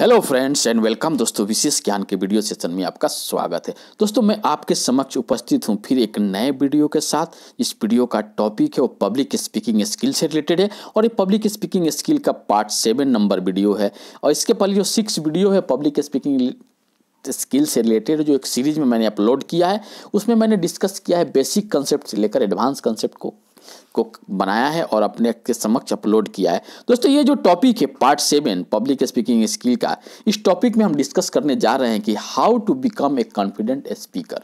hello friends and welcome दोस्तों विशेष ज्ञान के वीडियो सेशन में आपका स्वागत है दोस्तों मैं आपके समक्ष उपस्थित हूं फिर एक नए वीडियो के साथ इस वीडियो का टॉपिक है वो पब्लिक स्पीकिंग स्किल से रिलेटेड है और ये पब्लिक स्पीकिंग स्किल का पार्ट सेवन नंबर वीडियो है और इसके पहले जो सिक्स वीडियो है पब्लिक स्पीकिंग स्किल से रिलेटेड जो एक सीरीज में मैंने अपलोड किया है उसमें मैंने डिस्कस किया है बेसिक कंसेप्ट से लेकर एडवांस कंसेप्ट को को बनाया है और अपने के समक्ष अपलोड किया है दोस्तों ये जो टॉपिक है part seven public speaking skill का इस टॉपिक में हम डिस्कस करने जा रहे हैं कि how to become a confident speaker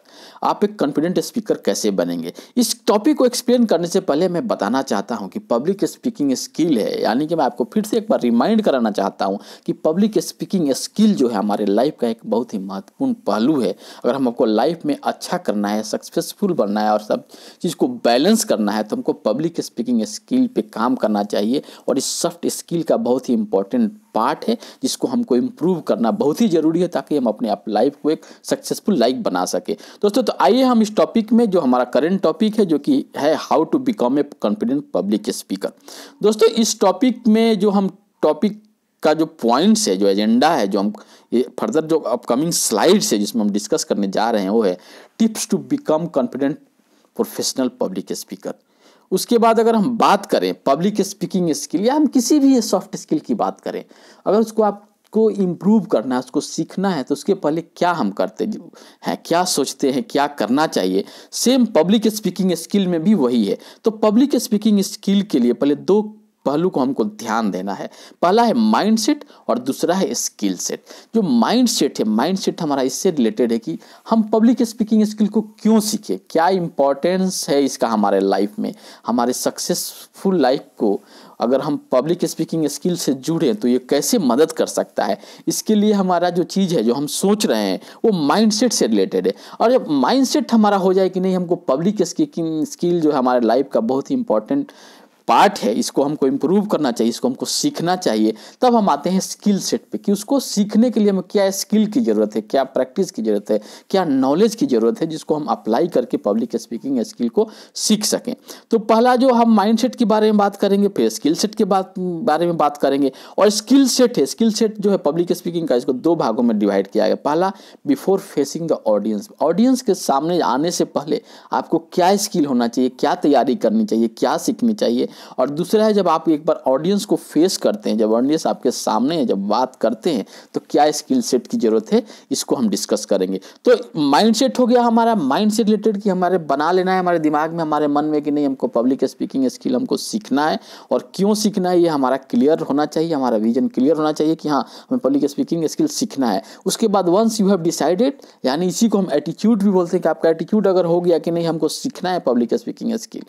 आप एक कॉन्फिडेंट स्पीकर कैसे बनेंगे इस टॉपिक को एक्सप्लेन करने से पहले मैं बताना चाहता हूँ कि पब्लिक स्पीकिंग स्किल है यानी कि मैं आपको फिर से एक बार रिमाइंड कराना चाहता हूँ कि पब्लिक स्पीकिंग स्किल जो है हमारे लाइफ का एक बहुत ही महत्वपूर्ण पहलू है अगर हमको लाइफ में अच्छा करना है सक्सेसफुल बनना है और सब चीज़ को बैलेंस करना है तो हमको पब्लिक स्पीकिंग स्किल पे काम करना चाहिए और इस सॉफ्ट स्किल का बहुत ही इंपॉर्टेंट पार्ट है जिसको हमको इम्प्रूव करना बहुत ही ज़रूरी है ताकि हम अपने आप लाइफ को एक सक्सेसफुल लाइफ बना सके दोस्तों तो आइए हम इस टॉपिक में जो हमारा करंट टॉपिक है जो कि है how to become a confident public speaker दोस्तों इस टॉपिक में जो हम टॉपिक का जो पॉइंट्स है जो एजेंडा है जो हम ये फर्दर जो अपकमिंग स्लाइड्स है जिसमें हम डिस्कस करने जा रहे हैं वो है tips to become confident professional public speaker उसके बाद अगर हम बात करें पब्लिक स्पीकिंग स्किल या हम किसी भी सॉफ्ट स्किल की बात करें अगर उसको आपको इम्प्रूव करना है उसको सीखना है तो उसके पहले क्या हम करते हैं क्या सोचते हैं क्या करना चाहिए सेम पब्लिक स्पीकिंग स्किल में भी वही है तो पब्लिक स्पीकिंग स्किल के लिए पहले दो पहलू को हमको ध्यान देना है पहला है माइंडसेट और दूसरा है स्किल सेट जो माइंडसेट है माइंडसेट हमारा इससे रिलेटेड है कि हम पब्लिक स्पीकिंग स्किल को क्यों सीखें क्या इंपॉर्टेंस है इसका हमारे लाइफ में हमारे सक्सेसफुल लाइफ को अगर हम पब्लिक स्पीकिंग स्किल से जुड़ें तो ये कैसे मदद कर सकता है इसके लिए हमारा जो चीज़ है जो हम सोच रहे हैं वो माइंडसेट से रिलेटेड है और जब माइंडसेट हमारा हो जाए कि नहीं हमको पब्लिक स्पीकिंग स्किल जो है हमारे लाइफ का बहुत ही इंपॉर्टेंट पार्ट है इसको हमको इम्प्रूव करना चाहिए इसको हमको सीखना चाहिए तब हम आते हैं स्किल सेट पे कि उसको सीखने के लिए हमें क्या स्किल की ज़रूरत है क्या प्रैक्टिस की ज़रूरत है क्या नॉलेज की ज़रूरत है जिसको हम अप्लाई करके पब्लिक स्पीकिंग स्किल को सीख सकें तो पहला जो हम माइंड के बारे में बात करेंगे फिर स्किल सेट के बात बारे में बात करेंगे और स्किल सेट है स्किल सेट जो है पब्लिक स्पीकिंग का इसको दो भागों में डिवाइड किया गया पहला before facing the audience audience के सामने आने से पहले आपको क्या स्किल होना चाहिए क्या तैयारी करनी चाहिए क्या सीखनी चाहिए और दूसरा है जब आप एक बार ऑडियंस को फेस करते हैं जब ऑडियंस आपके सामने है जब बात करते हैं तो क्या स्किल सेट की ज़रूरत है इसको हम डिस्कस करेंगे तो माइंडसेट हो गया हमारा माइंड से रिलेटेड कि हमारे बना लेना है हमारे दिमाग में हमारे मन में कि नहीं हमको पब्लिक स्पीकिंग स्किल हमको सीखना है और क्यों सीखना है ये हमारा क्लियर होना चाहिए हमारा विजन क्लियर होना चाहिए कि हाँ हमें पब्लिक स्पीकिंग स्किल सीखना है उसके बाद वंस यू हैव डिसाइडेड यानी इसी को हम एटीट्यूड भी बोलते हैं कि आपका एटीट्यूड अगर हो गया कि नहीं हमको सीखना है पब्लिक स्पीकिंग स्किल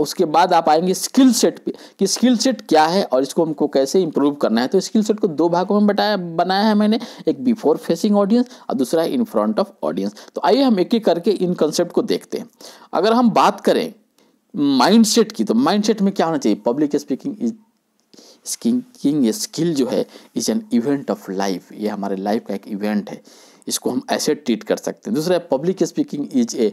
उसके बाद आप आएंगे स्किल स्किल सेट पे कि स्किल सेट क्या है और इसको हमको कैसे इंप्रूव करना है तो स्किल सेट को दो भागों में बताया बनाया है मैंने एक बिफोर फेसिंग ऑडियंस और दूसरा इन फ्रंट ऑफ ऑडियंस तो आइए हम एक एक करके इन कंसेप्ट को देखते हैं अगर हम बात करें माइंडसेट की तो माइंडसेट में क्या होना चाहिए पब्लिक स्पीकिंग इज स्किंग स्किल जो है is an event of life ये हमारे लाइफ का एक इवेंट है इसको हम ऐसे ट्रीट कर सकते हैं दूसरा public speaking is a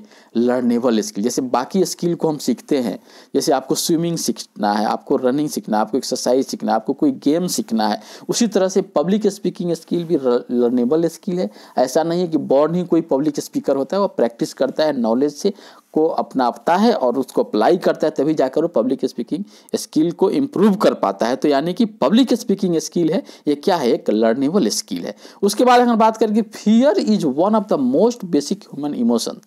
learnable skill जैसे बाकी स्किल को हम सीखते हैं जैसे आपको स्विमिंग सीखना है आपको रनिंग सीखना है आपको एक्सरसाइज सीखना है आपको कोई गेम सीखना है उसी तरह से पब्लिक स्पीकिंग स्किल भी लर्नेबल स्किल है ऐसा नहीं है कि बॉर्न ही कोई पब्लिक स्पीकर होता है वो प्रैक्टिस करता है नॉलेज से को अपनाता है और उसको अप्लाई करता है तभी जाकर वो पब्लिक स्पीकिंग स्किल को इम्प्रूव कर पाता है तो यानी कि पब्लिक स्पीकिंग स्किल है ये क्या है एक लर्निबल स्किल है उसके बाद अगर बात करेंगे fear is one of the most basic human emotion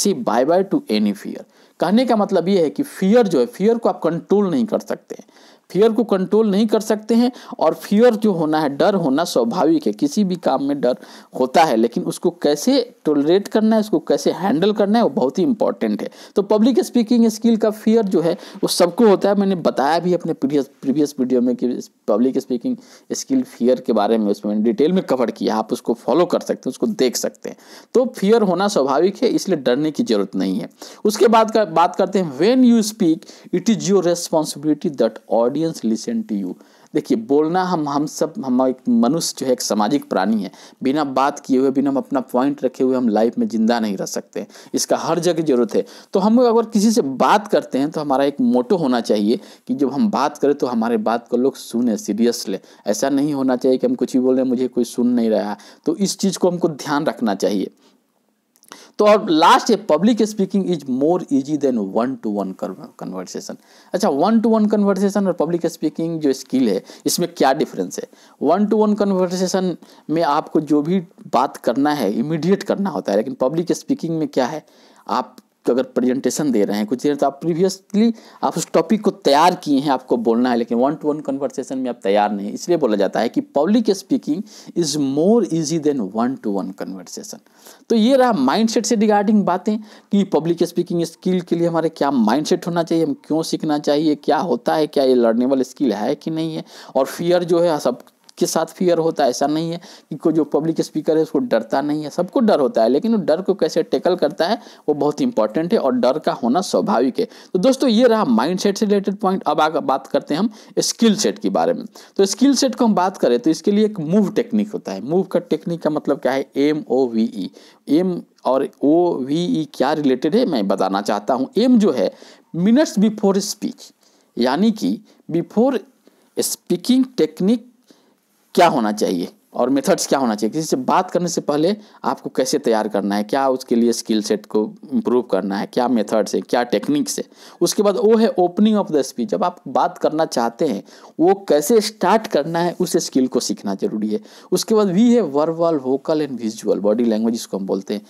see by by to any fear कहने का मतलब ये है कि फियर जो है फियर को आप कंट्रोल नहीं कर सकते फियर को कंट्रोल नहीं कर सकते हैं और फियर जो होना है डर होना स्वाभाविक है किसी भी काम में डर होता है लेकिन उसको कैसे टोलरेट करना है उसको कैसे हैंडल करना है वो बहुत ही इंपॉर्टेंट है तो पब्लिक स्पीकिंग स्किल का फियर जो है वो सबको होता है मैंने बताया भी अपने प्रीवियस प्रीवियस वीडियो में कि पब्लिक स्पीकिंग स्किल फियर के बारे में उसमें डिटेल में कवर किया आप उसको फॉलो कर सकते हैं उसको देख सकते हैं तो फियर होना स्वाभाविक है इसलिए डरने की जरूरत नहीं है उसके बाद बात करते हैं when you speak it is your responsibility that audio audience listen to you देखिए बोलना हम हम सब हम एक मनुष्य जो है एक सामाजिक प्राणी है बिना बात किए हुए बिना हम अपना पॉइंट रखे हुए हम लाइफ में ज़िंदा नहीं रह सकते इसका हर जगह ज़रूरत है तो हम अगर किसी से बात करते हैं तो हमारा एक मोटो होना चाहिए कि जब हम बात करें तो हमारे बात को लोग सुने सीरियस लें ऐसा नहीं होना चाहिए कि हम कुछ भी बोल रहे हैं मुझे कोई सुन नहीं रहा तो इस चीज़ को हमको ध्यान रखना चाहिए तो अच्छा, और लास्ट है public speaking is more easy than one to one conversation अच्छा वन टू वन कन्वर्सेशन और पब्लिक स्पीकिंग जो स्किल है इसमें क्या डिफरेंस है वन टू वन कन्वर्सेशन में आपको जो भी बात करना है इमीडिएट करना होता है लेकिन पब्लिक स्पीकिंग में क्या है आप अगर प्रेजेंटेशन दे रहे हैं कुछ देर तो आप प्रीवियसली आप उस टॉपिक को तैयार किए हैं आपको बोलना है लेकिन वन टू वन कन्वर्सेशन में आप तैयार नहीं इसलिए बोला जाता है कि public speaking is more easy than one to one conversation तो ये रहा माइंडसेट से रिगार्डिंग बातें कि पब्लिक स्पीकिंग स्किल के लिए हमारे क्या माइंड होना चाहिए हम क्यों सीखना चाहिए क्या होता है क्या ये लर्नेबल स्किल है कि नहीं है और फियर जो है सब के साथ फियर होता है ऐसा नहीं है कि कोई जो पब्लिक स्पीकर है उसको डरता नहीं है सबको डर होता है लेकिन वो डर को कैसे टेकल करता है वो बहुत इंपॉर्टेंट है और डर का होना स्वाभाविक है तो दोस्तों ये रहा माइंड सेट से रिलेटेड पॉइंट अब आगे बात करते हैं हम स्किल सेट के बारे में तो स्किल सेट को हम बात करें तो इसके लिए एक मूव टेक्निक होता है मूव का टेक्निक का मतलब क्या है M O V E M और ओ वी ई क्या रिलेटेड है मैं बताना चाहता हूँ एम जो है मिनट्स बिफोर स्पीच यानी कि बिफोर स्पीकिंग टेक्निक क्या होना चाहिए और मेथड्स क्या होना चाहिए किसी से बात करने से पहले आपको कैसे तैयार करना है क्या उसके लिए स्किल सेट को इम्प्रूव करना है क्या मेथड्स है क्या टेक्निक्स है उसके बाद वो है ओपनिंग ऑफ द स्पीच जब आप बात करना चाहते हैं वो कैसे स्टार्ट करना है उस स्किल को सीखना जरूरी है उसके बाद वी है verbal vocal and visual body language इसको हम बोलते हैं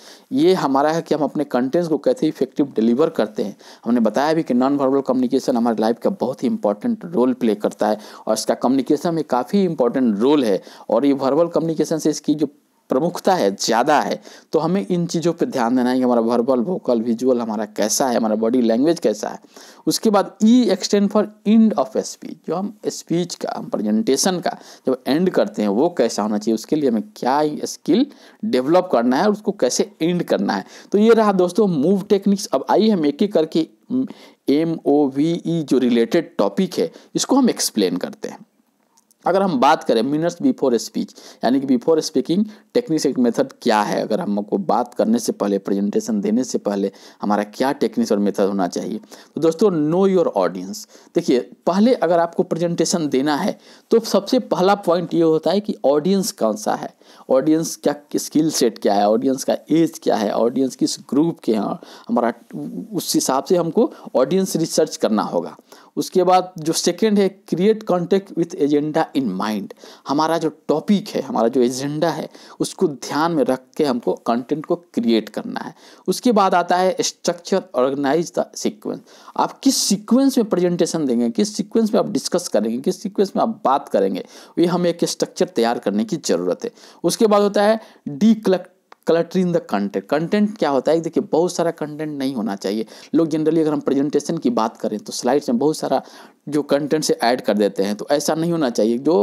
ये हमारा है कि हम अपने कंटेंट्स को कैसे इफेक्टिव डिलीवर करते हैं हमने बताया भी कि नॉन वर्बल कम्युनिकेशन हमारे लाइफ का बहुत ही इंपॉर्टेंट रोल प्ले करता है और इसका कम्युनिकेशन में काफ़ी इंपॉर्टेंट रोल है और ये वर्बल कम्युनिकेशन से इसकी जो प्रमुखता है ज़्यादा है तो हमें इन चीज़ों पर ध्यान देना है कि हमारा वर्बल वोकल विजुअल हमारा कैसा है हमारा बॉडी लैंग्वेज कैसा है उसके बाद E extend for end of speech जो हम स्पीच का हम प्रेजेंटेशन का जब एंड करते हैं वो कैसा होना चाहिए उसके लिए हमें क्या स्किल डेवलप करना है और उसको कैसे एंड करना है तो ये रहा दोस्तों मूव टेक्निक्स अब आइए हम एक एक करके एम ओ वी ई जो रिलेटेड टॉपिक है इसको हम एक्सप्लेन करते हैं अगर हम बात करें मिनट्स बिफोर स्पीच यानी कि बिफोर स्पीकिंग टेक्निक्स एक मेथड क्या है अगर हमको बात करने से पहले प्रेजेंटेशन देने से पहले हमारा क्या टेक्निक्स और मेथड होना चाहिए तो दोस्तों नो योर ऑडियंस देखिए पहले अगर आपको प्रेजेंटेशन देना है तो सबसे पहला पॉइंट ये होता है कि ऑडियंस कौन सा है ऑडियंस क्या स्किल सेट क्या है ऑडियंस का एज क्या है ऑडियंस किस ग्रुप के हैं हमारा उस हिसाब से हमको ऑडियंस रिसर्च करना होगा उसके बाद जो सेकेंड है create contact with agenda in mind हमारा जो टॉपिक है हमारा जो एजेंडा है उसको ध्यान में रख के हमको कंटेंट को क्रिएट करना है उसके बाद आता है स्ट्रक्चर ऑर्गेनाइज द सीक्वेंस आप किस सीक्वेंस में प्रेजेंटेशन देंगे किस सीक्वेंस में आप डिस्कस करेंगे किस सीक्वेंस में आप बात करेंगे ये हमें एक स्ट्रक्चर तैयार करने की ज़रूरत है उसके बाद होता है declutter in the content content क्या होता है देखिए बहुत सारा कंटेंट नहीं होना चाहिए लोग जनरली अगर हम प्रेजेंटेशन की बात करें तो स्लाइड्स में बहुत सारा जो कंटेंट से ऐड कर देते हैं तो ऐसा नहीं होना चाहिए जो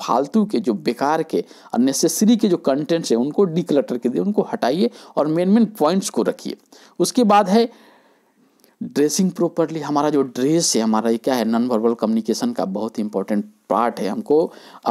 फालतू के जो बेकार के अननेसेसरी के जो कंटेंट्स हैं उनको डिक्लटर के दिए उनको हटाइए और मेन मेन पॉइंट्स को रखिए उसके बाद है ड्रेसिंग प्रॉपरली हमारा जो ड्रेस है हमारा ये क्या है नॉन वर्बल कम्युनिकेशन का बहुत इंपॉर्टेंट पार्ट है हमको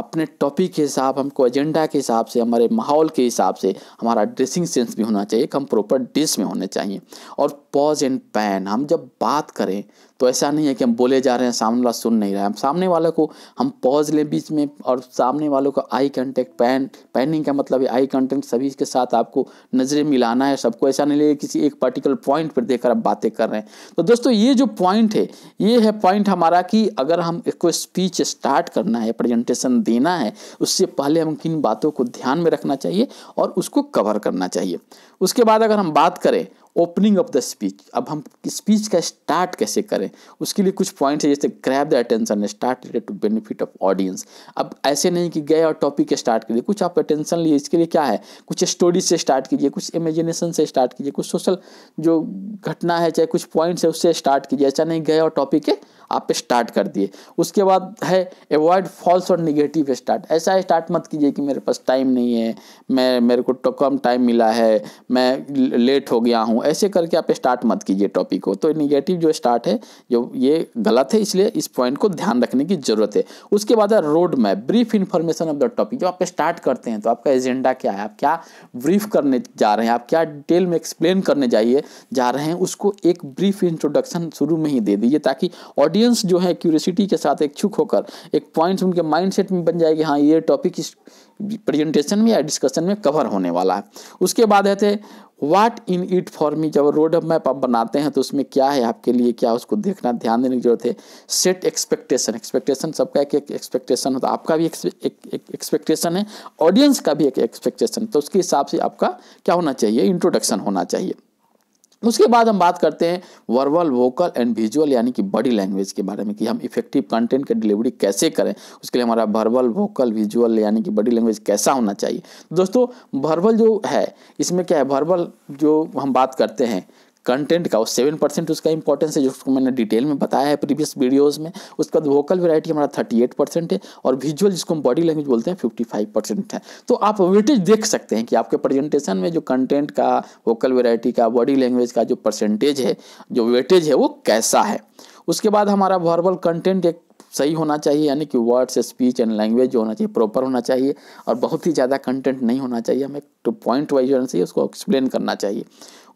अपने टॉपिक के हिसाब हमको एजेंडा के हिसाब से हमारे माहौल के हिसाब से हमारा ड्रेसिंग सेंस भी होना चाहिए कि हम प्रॉपर ड्रेस में होने चाहिए और पॉज एंड पैन हम जब बात करें तो ऐसा नहीं है कि हम बोले जा रहे हैं सामने वाला सुन नहीं रहा है हम सामने वाले को हम पॉज लें बीच में और सामने वालों का आई कॉन्टेक्ट पैन पैनिंग का मतलब आई कॉन्टेक्ट सभी के साथ आपको नज़रें मिलाना है सबको ऐसा नहीं लगे किसी एक पर्टिकुलर पॉइंट पर देखकर आप बातें कर रहे हैं तो दोस्तों ये जो पॉइंट है ये है पॉइंट हमारा कि अगर हम इसको स्पीच स्टार्ट करना है प्रेजेंटेशन देना है उससे पहले हम किन बातों को ध्यान में रखना चाहिए और उसको कवर करना चाहिए उसके बाद अगर हम बात करें ओपनिंग ऑफ द स्पीच अब हम स्पीच का स्टार्ट कैसे करें उसके लिए कुछ पॉइंट्स है जैसे grab the attention start related to benefit of audience अब ऐसे नहीं कि गए और टॉपिक स्टार्ट करिए कुछ आप अटेंशन लिए इसके लिए क्या है कुछ स्टोरी से स्टार्ट कीजिए कुछ इमेजिनेशन से स्टार्ट कीजिए कुछ सोशल जो घटना है चाहे कुछ पॉइंट्स है उससे स्टार्ट कीजिए ऐसा नहीं गए और टॉपिक के आप स्टार्ट कर दिए उसके बाद है अवॉइड फॉल्स और निगेटिव स्टार्ट ऐसा स्टार्ट मत कीजिए कि मेरे पास टाइम नहीं है मैं मेरे को तो कम टाइम मिला है मैं लेट हो गया हूँ हूँ ऐसे करके आप स्टार्ट मत कीजिए टॉपिक को तो निगेटिव जो स्टार्ट है जो ये गलत है इसलिए इस पॉइंट को ध्यान रखने की जरूरत है उसके बाद है road map brief information of the topic जब आप स्टार्ट करते हैं तो आपका एजेंडा क्या है आप क्या ब्रीफ करने जा रहे हैं आप क्या डिटेल में एक्सप्लेन करने जाइए जा रहे हैं उसको एक ब्रीफ इंट्रोडक्शन शुरू में ही दे दीजिए ताकि ऑडियंस जो है क्यूरियसिटी के साथ इच्छुक होकर एक पॉइंट उनके माइंड में बन जाएगी हाँ ये टॉपिक प्रेजेंटेशन में या डिस्कशन में कवर होने वाला है उसके बाद है थे वाट इन इट फॉर मी जब रोड मैप आप बनाते हैं तो उसमें क्या है आपके लिए क्या उसको देखना ध्यान देने की जरूरत है सेट एक्सपेक्टेशन एक्सपेक्टेशन सबका एक एक्सपेक्टेशन होता है आपका भी एक एक्सपेक्टेशन है ऑडियंस का भी एक एक्सपेक्टेशन तो उसके हिसाब से आपका क्या होना चाहिए इंट्रोडक्शन होना चाहिए उसके बाद हम बात करते हैं वर्बल वोकल एंड विजुअल यानी कि बॉडी लैंग्वेज के बारे में कि हम इफेक्टिव कंटेंट का डिलीवरी कैसे करें उसके लिए हमारा वर्बल वोकल विजुअल यानी कि बॉडी लैंग्वेज कैसा होना चाहिए दोस्तों वर्बल जो है इसमें क्या है वर्बल जो हम बात करते हैं कंटेंट का वो सेवन परसेंट उसका इंपॉर्टेंस है जिसको मैंने डिटेल में बताया है प्रीवियस वीडियोस में उसके बाद वोकल वेराइटी हमारा थर्टी एट परसेंट है और विजुअल जिसको हम बॉडी लैंग्वेज बोलते हैं फिफ्टी फाइव परसेंट है तो आप वेटेज देख सकते हैं कि आपके प्रेजेंटेशन में जो कंटेंट का वोकल वेराइटी का बॉडी लैंग्वेज का जो परसेंटेज है जो वेटेज है वो कैसा है उसके बाद हमारा वर्बल कंटेंट एक सही होना चाहिए यानी कि वर्ड्स स्पीच एंड लैंग्वेज जो होना चाहिए प्रॉपर होना चाहिए और बहुत ही ज़्यादा कंटेंट नहीं होना चाहिए हमें टू पॉइंट वाइज होना चाहिए उसको एक्सप्लेन करना चाहिए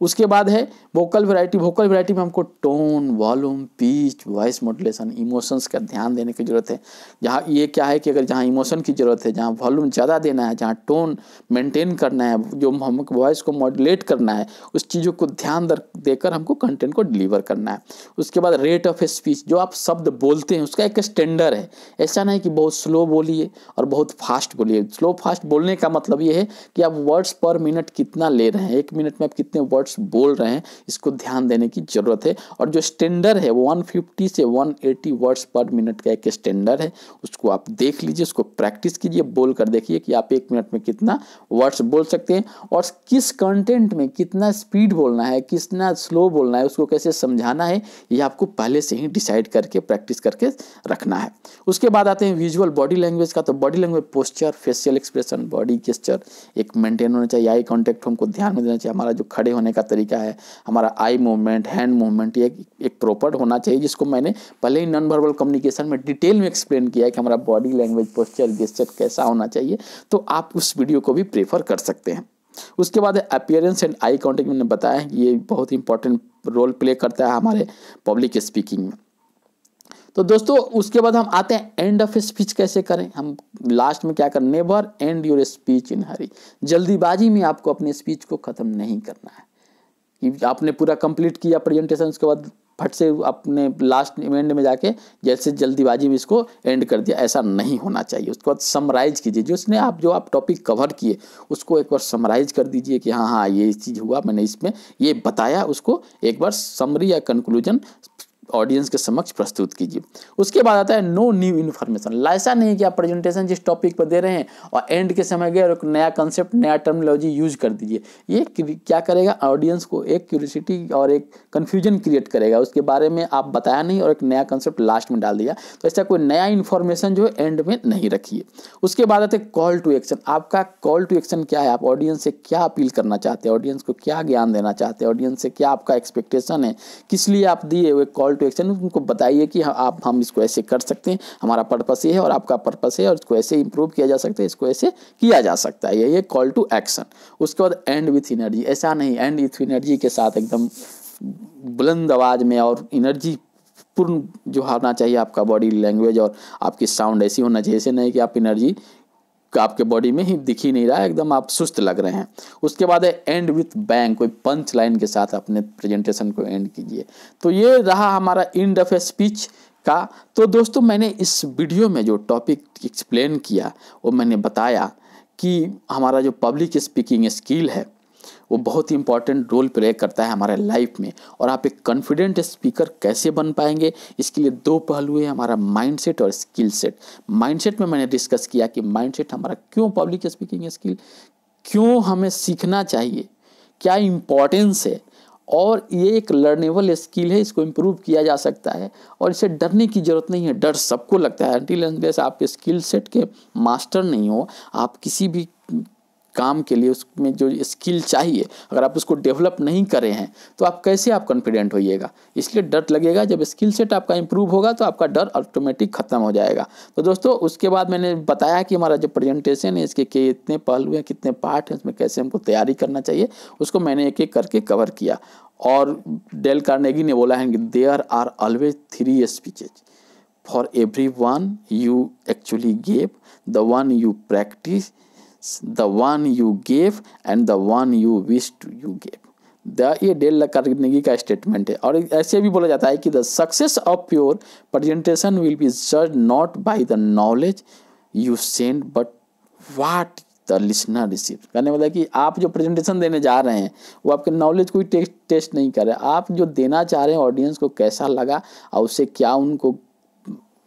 उसके बाद है वोकल वैरायटी वोकल वैरायटी में हमको tone volume pitch voice modulation emotions का ध्यान देने की ज़रूरत है जहाँ ये क्या है कि अगर जहाँ इमोशन की ज़रूरत है जहाँ वॉल्यूम ज़्यादा देना है जहाँ टोन मेंटेन करना है जो हम वॉइस को मॉडुलेट करना है उस चीज़ों को ध्यान देकर हमको कंटेंट को डिलीवर करना है उसके बाद रेट ऑफ स्पीच जो आप शब्द बोलते हैं उसका एक स्टैंडर्ड है ऐसा नहीं कि बहुत स्लो बोलिए और बहुत फास्ट बोलिए स्लो फास्ट बोलने का मतलब ये है कि आप वर्ड्स पर मिनट कितना ले रहे हैं एक मिनट में आप कितने वर्ड एक्सपर्ट्स बोल रहे हैं इसको ध्यान देने की ज़रूरत है और जो स्टैंडर्ड है 150 से 180 वर्ड्स पर मिनट का एक स्टैंडर्ड है उसको आप देख लीजिए उसको प्रैक्टिस कीजिए बोल कर देखिए कि आप एक मिनट में कितना वर्ड्स बोल सकते हैं और किस कंटेंट में कितना स्पीड बोलना है कितना स्लो बोलना है उसको कैसे समझाना है ये आपको पहले से ही डिसाइड करके प्रैक्टिस करके रखना है उसके बाद आते हैं विजुअल बॉडी लैंग्वेज का तो body language posture facial expression body gesture एक मेंटेन होना चाहिए आई कॉन्टेक्ट हमको ध्यान में देना चाहिए हमारा जो खड़े होने का तरीका है हमारा आई मूवमेंट हैंड मूवमेंट ये एक प्रॉपर होना चाहिए जिसको मैंने पहले ही नॉन वर्बल कम्युनिकेशन में डिटेल में एक्सप्लेन किया है कि हमारा बॉडी लैंग्वेज पोस्चर गेस्चर कैसा होना चाहिए तो आप उस वीडियो को भी प्रेफर कर सकते हैं उसके बाद अपियरेंस एंड आई कॉन्टेक्ट मैंने बताया कि ये बहुत इंपॉर्टेंट रोल प्ले करता है हमारे पब्लिक स्पीकिंग में तो दोस्तों उसके बाद हम आते हैं एंड ऑफ स्पीच कैसे करें हम लास्ट में क्या करें never end your speech in hurry जल्दीबाजी में आपको अपने स्पीच को ख़त्म नहीं करना है कि आपने पूरा कंप्लीट किया प्रेजेंटेशन उसके बाद फट से अपने लास्ट इवेंट में जाके जैसे जल्दीबाजी में इसको एंड कर दिया ऐसा नहीं होना चाहिए उसके बाद समराइज कीजिए जिसने आप जो आप टॉपिक कवर किए उसको एक बार समराइज कर दीजिए कि हाँ हाँ ये चीज़ हुआ मैंने इसमें ये बताया उसको एक बार समरी या कंक्लूजन ऑडियंस के समक्ष प्रस्तुत कीजिए उसके बाद आता है नो न्यू इन्फॉर्मेशन ऐसा नहीं कि आप प्रेजेंटेशन जिस टॉपिक पर दे रहे हैं और एंड के समय गए और एक नया कंसेप्ट नया टर्मिनोलॉजी यूज कर दीजिए ये क्या करेगा ऑडियंस को एक क्यूरिसिटी और एक कन्फ्यूजन क्रिएट करेगा उसके बारे में आप बताया नहीं और एक नया कंसेप्ट लास्ट में डाल दिया तो ऐसा कोई नया इन्फॉर्मेशन जो एंड में नहीं रखिए उसके बाद आते कॉल टू एक्शन आपका कॉल टू एक्शन क्या है आप ऑडियंस से क्या अपील करना चाहते हैं ऑडियंस को क्या ज्ञान देना चाहते हैं ऑडियंस से क्या आपका एक्सपेक्टेशन है किस लिए आप दिए हुए कॉल टू एक्शन उनको बताइए कि हाँ, आप हम इसको ऐसे कर सकते हैं हमारा पर्पस ये है और आपका पर्पस है और इसको ऐसे इंप्रूव किया जा सकता है इसको ऐसे किया जा सकता है ये कॉल टू एक्शन उसके बाद एंड विथ इनर्जी ऐसा नहीं एंड विथ इनर्जी के साथ एकदम बुलंद आवाज़ में और इनर्जी पूर्ण जो होना चाहिए आपका बॉडी लैंग्वेज और आपकी साउंड ऐसी होना चाहिए ऐसे नहीं कि आप एनर्जी आपके बॉडी में ही दिख ही नहीं रहा है एकदम आप सुस्त लग रहे हैं उसके बाद है एंड विथ बैंग कोई पंच लाइन के साथ अपने प्रेजेंटेशन को एंड कीजिए तो ये रहा हमारा इंड ऑफ ए स्पीच का तो दोस्तों मैंने इस वीडियो में जो टॉपिक एक्सप्लेन किया वो मैंने बताया कि हमारा जो पब्लिक स्पीकिंग स्किल है वो बहुत ही इंपॉर्टेंट रोल प्ले करता है हमारे लाइफ में और आप एक कॉन्फिडेंट स्पीकर कैसे बन पाएंगे इसके लिए दो पहलू है हमारा माइंडसेट और स्किल सेट माइंडसेट में मैंने डिस्कस किया कि माइंडसेट हमारा क्यों पब्लिक स्पीकिंग स्किल क्यों हमें सीखना चाहिए क्या इंपॉर्टेंस है और ये एक लर्नेबल स्किल है इसको इम्प्रूव किया जा सकता है और इसे डरने की ज़रूरत नहीं है डर सबको लगता है आपके स्किल सेट के मास्टर नहीं हो आप किसी भी काम के लिए उसमें जो स्किल चाहिए अगर आप उसको डेवलप नहीं करे हैं तो आप कैसे आप कॉन्फिडेंट होइएगा इसलिए डर लगेगा जब स्किल सेट आपका इंप्रूव होगा तो आपका डर ऑटोमेटिक ख़त्म हो जाएगा तो दोस्तों उसके बाद मैंने बताया कि हमारा जो प्रेजेंटेशन है इसके कितने पहलू हैं कितने पार्ट हैं उसमें कैसे हमको तैयारी करना चाहिए उसको मैंने एक एक करके कवर किया और डेल कार्नेगी ने बोला है कि there are always three speeches for every one you actually gave the one you practice the one you gave and the one you wish to you gave the ये Dale Carnegie का statement है और ऐसे भी बोला जाता है कि the success of pure presentation will be जज not by the knowledge you send but what the listener receive कहने वाला कि आप जो प्रेजेंटेशन देने जा रहे हैं वो आपके नॉलेज कोई टेस्ट टेस्ट नहीं कर रहे आप जो देना चाह रहे हैं ऑडियंस को कैसा लगा और उससे क्या उनको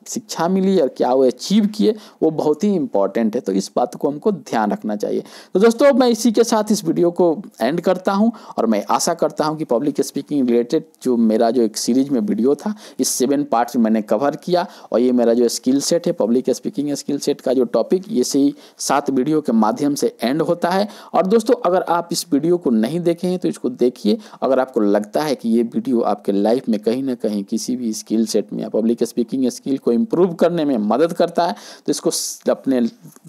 शिक्षा मिली और क्या वो अचीव किए वो बहुत ही इंपॉर्टेंट है तो इस बात को हमको ध्यान रखना चाहिए तो दोस्तों मैं इसी के साथ इस वीडियो को एंड करता हूँ और मैं आशा करता हूँ कि पब्लिक स्पीकिंग रिलेटेड जो मेरा जो एक सीरीज में वीडियो था इस सेवन पार्ट्स में मैंने कवर किया और ये मेरा जो स्किल सेट है पब्लिक स्पीकिंग स्किल सेट का जो टॉपिक ये से सात वीडियो के माध्यम से एंड होता है और दोस्तों अगर आप इस वीडियो को नहीं देखे हैं तो इसको देखिए अगर आपको लगता है कि ये वीडियो आपके लाइफ में कहीं ना कहीं किसी भी स्किल सेट में या पब्लिक स्पीकिंग स्किल कोई इम्प्रूव करने में मदद करता है तो इसको अपने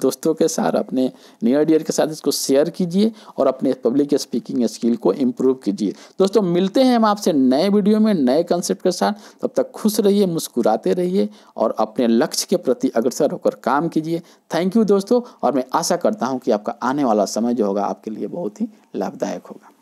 दोस्तों के साथ अपने नियर डियर के साथ इसको शेयर कीजिए और अपने पब्लिक स्पीकिंग स्किल को इम्प्रूव कीजिए दोस्तों मिलते हैं हम आपसे नए वीडियो में नए कंसेप्ट के साथ तब तक खुश रहिए मुस्कुराते रहिए और अपने लक्ष्य के प्रति अग्रसर होकर काम कीजिए थैंक यू दोस्तों और मैं आशा करता हूँ कि आपका आने वाला समय जो होगा आपके लिए बहुत ही लाभदायक होगा